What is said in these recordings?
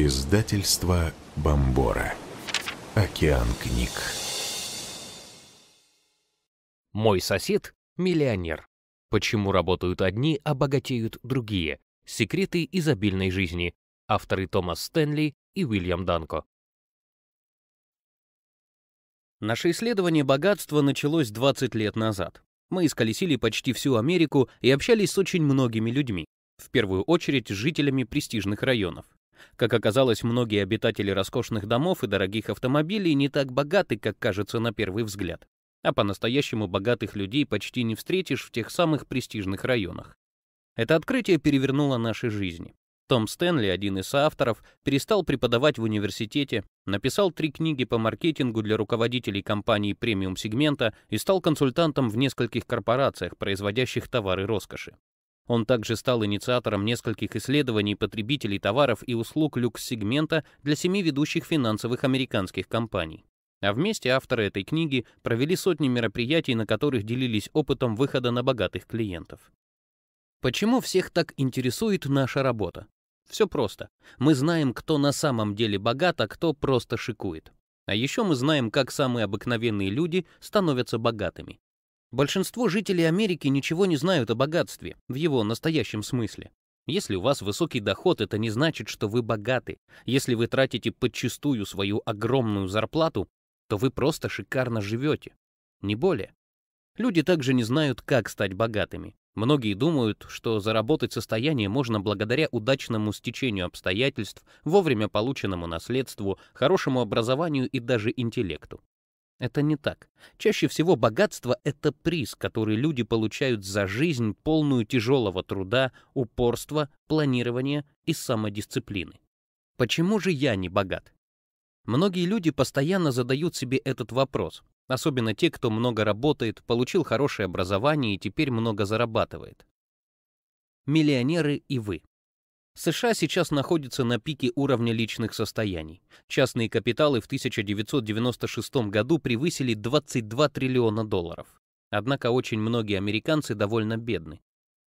Издательство Бомбора. Океан книг. Мой сосед – миллионер. Почему работают одни, а богатеют другие? Секреты изобильной жизни. Авторы Томас Стэнли и Уильям Данко. Наше исследование богатства началось 20 лет назад. Мы исколесили почти всю Америку и общались с очень многими людьми, в первую очередь с жителями престижных районов. Как оказалось, многие обитатели роскошных домов и дорогих автомобилей не так богаты, как кажется на первый взгляд. А по-настоящему богатых людей почти не встретишь в тех самых престижных районах. Это открытие перевернуло наши жизни. Том Стэнли, один из соавторов, перестал преподавать в университете, написал три книги по маркетингу для руководителей компаний премиум-сегмента и стал консультантом в нескольких корпорациях, производящих товары роскоши. Он также стал инициатором нескольких исследований потребителей товаров и услуг люкс-сегмента для семи ведущих финансовых американских компаний. А вместе авторы этой книги провели сотни мероприятий, на которых делились опытом выхода на богатых клиентов. Почему всех так интересует наша работа? Все просто. Мы знаем, кто на самом деле богат, а кто просто шикует. А еще мы знаем, как самые обыкновенные люди становятся богатыми. Большинство жителей Америки ничего не знают о богатстве в его настоящем смысле. Если у вас высокий доход, это не значит, что вы богаты. Если вы тратите подчистую свою огромную зарплату, то вы просто шикарно живете. Не более. Люди также не знают, как стать богатыми. Многие думают, что заработать состояние можно благодаря удачному стечению обстоятельств, вовремя полученному наследству, хорошему образованию и даже интеллекту. Это не так. Чаще всего богатство — это приз, который люди получают за жизнь, полную тяжелого труда, упорства, планирования и самодисциплины. Почему же я не богат? Многие люди постоянно задают себе этот вопрос, особенно те, кто много работает, получил хорошее образование и теперь много зарабатывает. Миллионеры и вы. США сейчас находится на пике уровня личных состояний. Частные капиталы в 1996 году превысили 22 триллиона долларов. Однако очень многие американцы довольно бедны.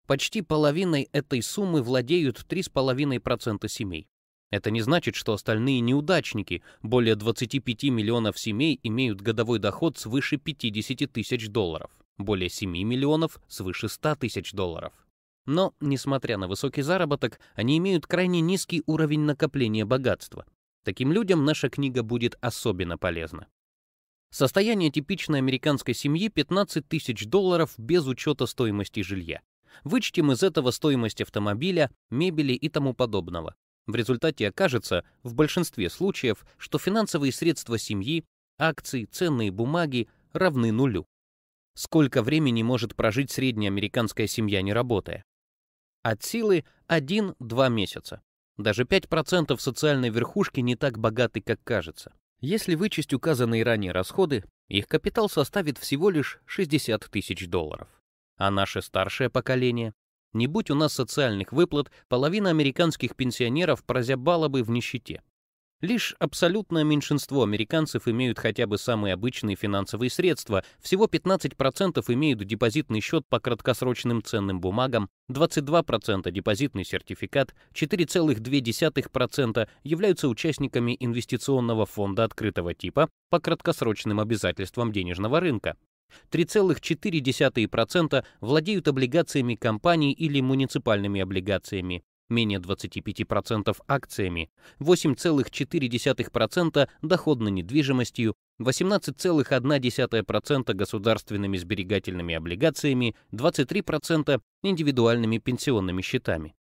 Почти половиной этой суммы владеют 3,5% семей. Это не значит, что остальные неудачники, более 25 миллионов семей имеют годовой доход свыше 50 тысяч долларов, более 7 миллионов свыше 100 тысяч долларов. Но, несмотря на высокий заработок, они имеют крайне низкий уровень накопления богатства. Таким людям наша книга будет особенно полезна. Состояние типичной американской семьи 15 тысяч долларов без учета стоимости жилья. Вычтем из этого стоимость автомобиля, мебели и тому подобного. В результате окажется, в большинстве случаев, что финансовые средства семьи, акции, ценные бумаги равны нулю. Сколько времени может прожить средняя американская семья не работая? От силы 1-2 месяца. Даже 5% социальной верхушки не так богаты, как кажется. Если вычесть указанные ранее расходы, их капитал составит всего лишь 60 тысяч долларов. А наше старшее поколение? Не будь у нас социальных выплат, половина американских пенсионеров прозябала бы в нищете. Лишь абсолютное меньшинство американцев имеют хотя бы самые обычные финансовые средства, всего 15% имеют депозитный счет по краткосрочным ценным бумагам, 22% депозитный сертификат, 4,2% являются участниками инвестиционного фонда открытого типа по краткосрочным обязательствам денежного рынка. 3,4% владеют облигациями компаний или муниципальными облигациями, менее 25% акциями, 8,4% доходной недвижимостью, 18,1% государственными сберегательными облигациями, 23% индивидуальными пенсионными счетами.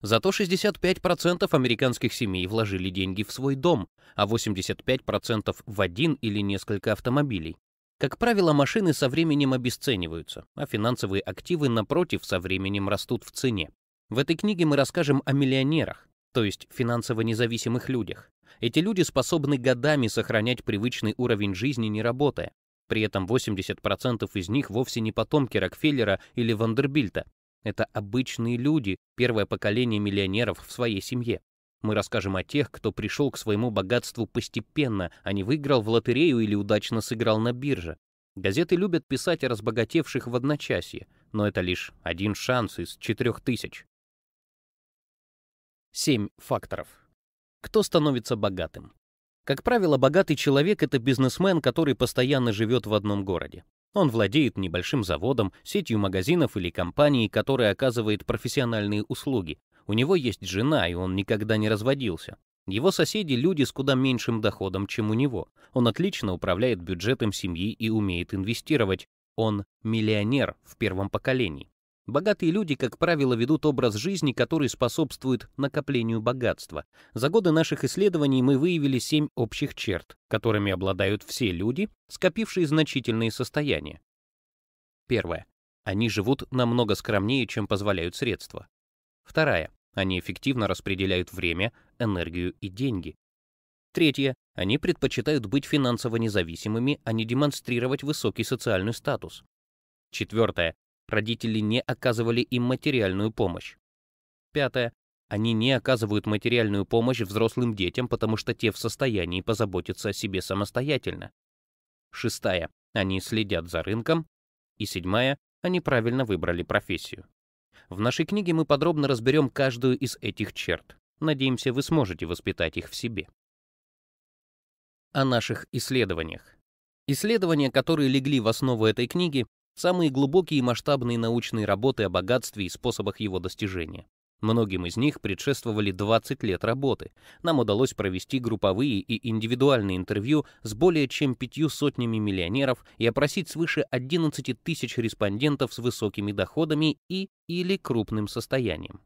Зато 65% американских семей вложили деньги в свой дом, а 85% в один или несколько автомобилей. Как правило, машины со временем обесцениваются, а финансовые активы, напротив, со временем растут в цене. В этой книге мы расскажем о миллионерах, то есть финансово независимых людях. Эти люди способны годами сохранять привычный уровень жизни, не работая. При этом 80% из них вовсе не потомки Рокфеллера или Вандербильта. Это обычные люди, первое поколение миллионеров в своей семье. Мы расскажем о тех, кто пришел к своему богатству постепенно, а не выиграл в лотерею или удачно сыграл на бирже. Газеты любят писать о разбогатевших в одночасье, но это лишь один шанс из четырех тысяч. Семь факторов. Кто становится богатым? Как правило, богатый человек — это бизнесмен, который постоянно живет в одном городе. Он владеет небольшим заводом, сетью магазинов или компанией, которая оказывает профессиональные услуги. У него есть жена, и он никогда не разводился. Его соседи — люди с куда меньшим доходом, чем у него. Он отлично управляет бюджетом семьи и умеет инвестировать. Он миллионер в первом поколении. Богатые люди, как правило, ведут образ жизни, который способствует накоплению богатства. За годы наших исследований мы выявили семь общих черт, которыми обладают все люди, скопившие значительные состояния. Первое. Они живут намного скромнее, чем позволяют средства. Второе. Они эффективно распределяют время, энергию и деньги. Третье. Они предпочитают быть финансово независимыми, а не демонстрировать высокий социальный статус. Четвертое. Родители не оказывали им материальную помощь. Пятое. Они не оказывают материальную помощь взрослым детям, потому что те в состоянии позаботиться о себе самостоятельно. Шестая. Они следят за рынком. И седьмая. Они правильно выбрали профессию. В нашей книге мы подробно разберем каждую из этих черт. Надеемся, вы сможете воспитать их в себе. О наших исследованиях. Исследования, которые легли в основу этой книги, самые глубокие и масштабные научные работы о богатстве и способах его достижения. Многим из них предшествовали 20 лет работы. Нам удалось провести групповые и индивидуальные интервью с более чем пятью сотнями миллионеров и опросить свыше 11 тысяч респондентов с высокими доходами и или крупным состоянием.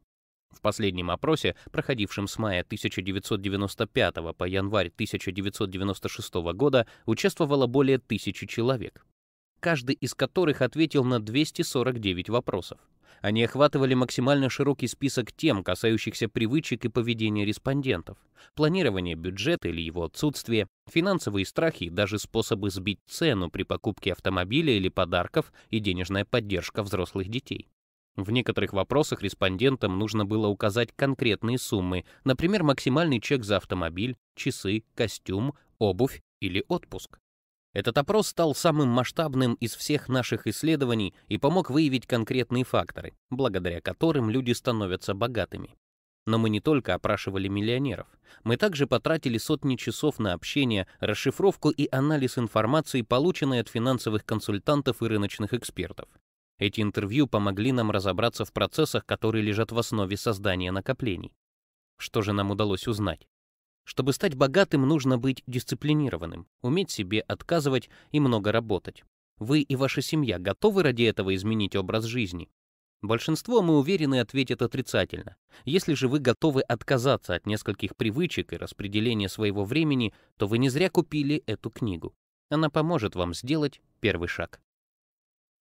В последнем опросе, проходившем с мая 1995 по январь 1996 года, участвовало более тысячи человек каждый из которых ответил на 249 вопросов. Они охватывали максимально широкий список тем, касающихся привычек и поведения респондентов, планирование бюджета или его отсутствие, финансовые страхи даже способы сбить цену при покупке автомобиля или подарков и денежная поддержка взрослых детей. В некоторых вопросах респондентам нужно было указать конкретные суммы, например, максимальный чек за автомобиль, часы, костюм, обувь или отпуск. Этот опрос стал самым масштабным из всех наших исследований и помог выявить конкретные факторы, благодаря которым люди становятся богатыми. Но мы не только опрашивали миллионеров. Мы также потратили сотни часов на общение, расшифровку и анализ информации, полученной от финансовых консультантов и рыночных экспертов. Эти интервью помогли нам разобраться в процессах, которые лежат в основе создания накоплений. Что же нам удалось узнать? Чтобы стать богатым, нужно быть дисциплинированным, уметь себе отказывать и много работать. Вы и ваша семья готовы ради этого изменить образ жизни? Большинство, мы уверены, ответит отрицательно. Если же вы готовы отказаться от нескольких привычек и распределения своего времени, то вы не зря купили эту книгу. Она поможет вам сделать первый шаг.